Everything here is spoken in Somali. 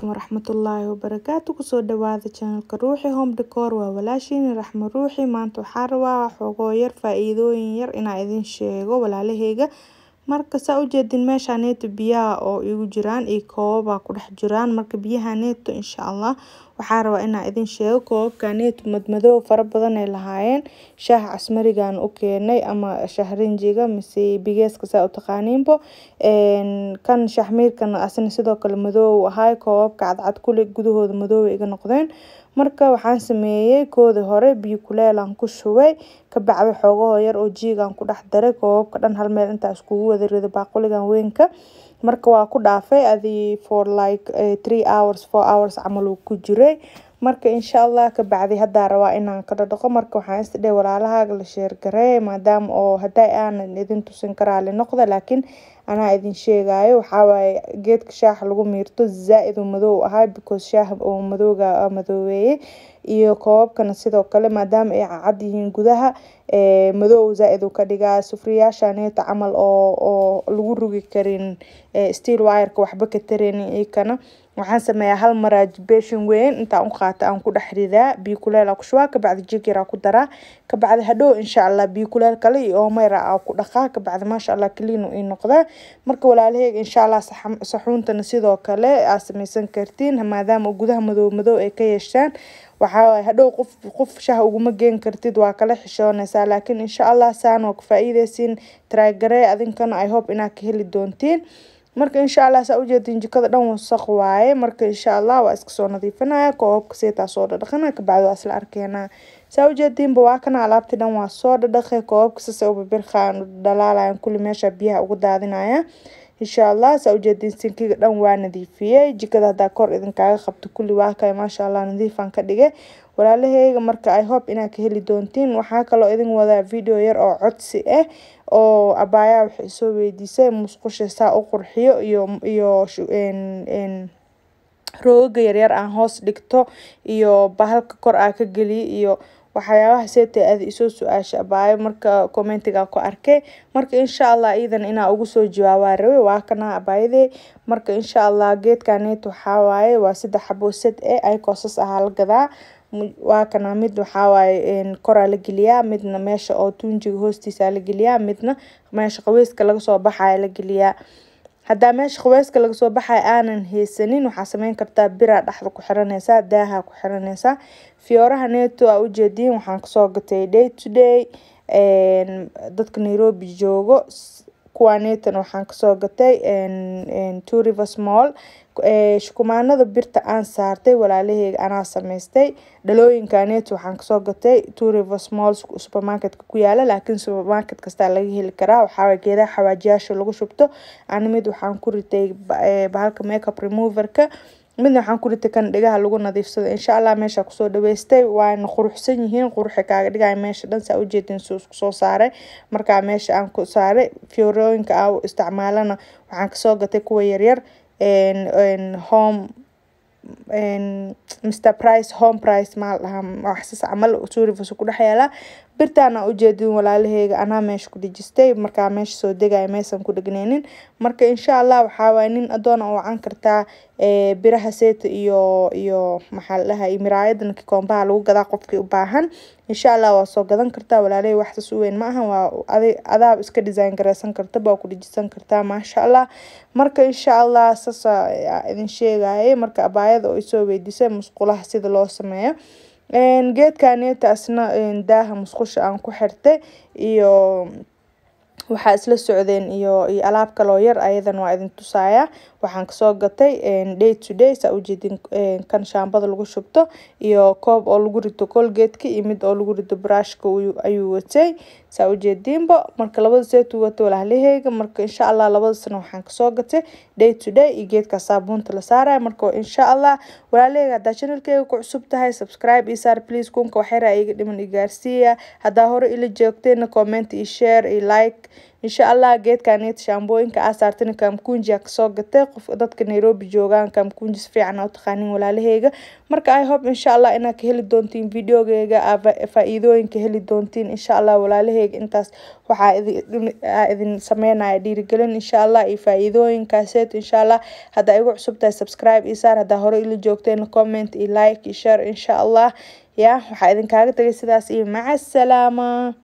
calaykum waraxmatullaahi wabarakaatu kusoo dhawaada janalka ruuxi home decoor waa walaashiina raxmo ruuxi maanta waxaa rabaa waxoogoo yar faa-iidooyin yar inaa idin sheego walaalaheyga marka saa u jeedin meesha neeto biyaha oo igu jiraan iyo koobab ku dhex jiraan marka biyaha neto insha allah waxaa rabaa inaa idin sheego koobabka neto madmadoow fara badan ay lahaayeen shaah casmarigaan u keenay ama shaah rinjiga mise bigeeska saa u utaqaaniinbo kan shaah miirkan asina sidoo kale madoow u ahay koobabka cadcad kule gudahooda madoow iga noqdeen marka waxaan sameeyey koodii hore biyo kuleel ku shubay kabacdi xoogaho yar oo jiigan ku dhex daray koobabka dhan hal meel intaa iskugu wada rido baaquligan weynka marka waa ku dhaafay adii for like eh, three hours four hours camal uu ku jiray marka insha allah ka bacdi haddaa rabaa inaan ka dhadhaqo marka waxaan isdhe walaalahaaga la sheergaree maadaama oo haday aanan idin tusin karaali noqda laakiin anaa idin sheegayo waxawaaye geedka shaaxa lagu miirto zaa-id u madow ahaa because shaaha oo madooga madoobeeyey iyo koobabkana sidoo kale maadaama ay cacad yihiin gudaha madow zaa-id u ka dhigaa sufriyaashaneeta camal oo oo lagu rugi karin steel wireka waxba ka tareynin ikana waxaan sameeyaa hal maraaj beeshin weyn intaa u qaata aan ku dhex ridaa biyo kuleel ku kabacdi jig ku daraa kabacdi hadhow insha allah biyo kuleel kale iyo oomayra aa ku dhaqaa kabacdi maasha allah kaliinu ii noqdaa marka walaalaheyga insha allah saxuuntana sidoo kale aa samaysan kartiin maadaama gudaha madow madow ay ka yeeshaan waxaa hadhow qof qof shaha uguma geen kartid waa kala xishoonaysaa laakiin insha allah saan waa ku faa-iideysiin adinkana i hope ka heli doontiin marka insha allah saa ujeedin jikada dhan wasaq waaye marka insha allah waa iska soo nadiifinaya koobabka seetaa soo dhadhaqana kabacdi waa isla arkeenaa saa ujeediinba waa kana alaabtii dhan waa soo dhadhaqay koobabka sase ubabirkaan dhalaalayan kulli meesha biyaha ugu daadinaya insha allah saa ujeediin sinkiga dhan waa nadiifiyey jikada haddaa kor idinkaaga qabto kulli waa kale maasha allah nadiifaan ka dhigay walaalaheyga marka i hope inaa ka heli doontiin waxaa kaloo idin wadaa video yar oo codsi ah oo abaayaa wax isoo weydiisay musqusha saa u qurxiyo iyo iyo rooga yaryar aan hoos dhigto iyo bahalka kor aa ka geliyo iyo waxyaabaha seeta aada isoo su-aasha abaayo marka commentiga ku arkay marka insha allah iidan inaa ugu soo jawaabaa rabe waa kanaa abaayadee marka insha allah geedkaneet waxaa waaye waa saddex xabo sad ee ay ahaa la gadaa waa kana mid waxaa koraa la geliyaa midna meesha oo tuunjiga hoostiisa la geliyaa midna meesha qaweyska lagasoo baxaya la geliyaa haddaa meesha qaweyska lagasoo baxaya aanan haysanin waxaa sameyn kartaa biraa dhexda ku xiraneysaa daaha ku xiraneysaa fiyooraha neeto aa ujeediin waxaan kasoo gatay day to day dadka nairobi joogo kuwaa kuwaaneetana waxaan kasoo gatay two rivers mall Eh, shukumaanada birta aan saartay walaalaheyga anaa sameystay dhalooyinkaneet waxaan kasoo gatay two rivers supermarketka ku yaala laakiin supermarket kastaa laga heli karaa waxaa geedaha xawaajiyaasha lagu shubto ana mid waxaan ku ritay eh, bahalka makeup removerka midna waxaan ku ritay kan dhegaha lagu nadiifsado insha allah meeshaa kusoo dhaweystay waana quruxsan yihiin quruxa kaaga dhigaya meesha dhan saa ujeedin suu isku saaray markaa meesha aan ku saaray fiorooyinka aa isticmaalana waxaan kasoo gatay kuwa yaryar home mr price home price maal dhahaa waxsaas camal tourifasu ku dhex birtaana ujeedin walaalaheyga anaa meesha ku dhejistay markaa meesha soo degaya meesan ku dhegneynin marka insha allah waxaawaaye nin adoona wacan kartaa biraha seeta iyo iyo maxaa la dhahay miraayadan kikombaha lagu gadaa qofkii u baahan insha allah waa soo gadan kartaa walaalahey wax sas u weyn ma ahan waa adaab iska design gareysan karta baa ku dhejisan kartaa maasha allah marka insha allah saas idin sheegayay marka abaayada oo isoo weydiisay musqulaha sida loo sameeyo geedka aneeta daaha musqusha aan ku xirtay iyo waxaa isla socdeen iyo alaab kaloo yar ayadan waa idin tusaaya waxaan kasoo gatay eh, day to day saa ujeedin eh, kan shaambada lagu shubto iyo koob oo lagu rito colgateca iyo mid oo lagu rito brushka ayuu watay saa ujeediinba marka labada seetu wata walaalaheyga marka insha allah labada sano waxaan kasoo gatay day to day iyo geedka saabuunta la saaraya marka insha allah walaalaheyga haddaa channelkeyga ku cusub tahay subscribe ii saar please kunka waxyaraa iga dhiman i haddaa hore ila joogteenna comment io share iyo like insha allah geedkanet shaambooyinka asaartana kamkunji kasoo gatee qof dadka nairobi joogaan kamkunji si fiican u taqaanin walaalaheyga marka i hope insha allah inaa ka heli doontiin videogeyga faa-iidooyinka heli doontiin insha allah walaalaheyga intaas waxaa idin sameynaya dhiirigelin insha allah iyo faa-iidooyinkaaseet insha allah haddaa igu cusubtahay subscribe iyo haddaa hore ila joogteen comment iyo like iyo share insha allah yaa waxaa idinkaaga tagay sidaas iyo maca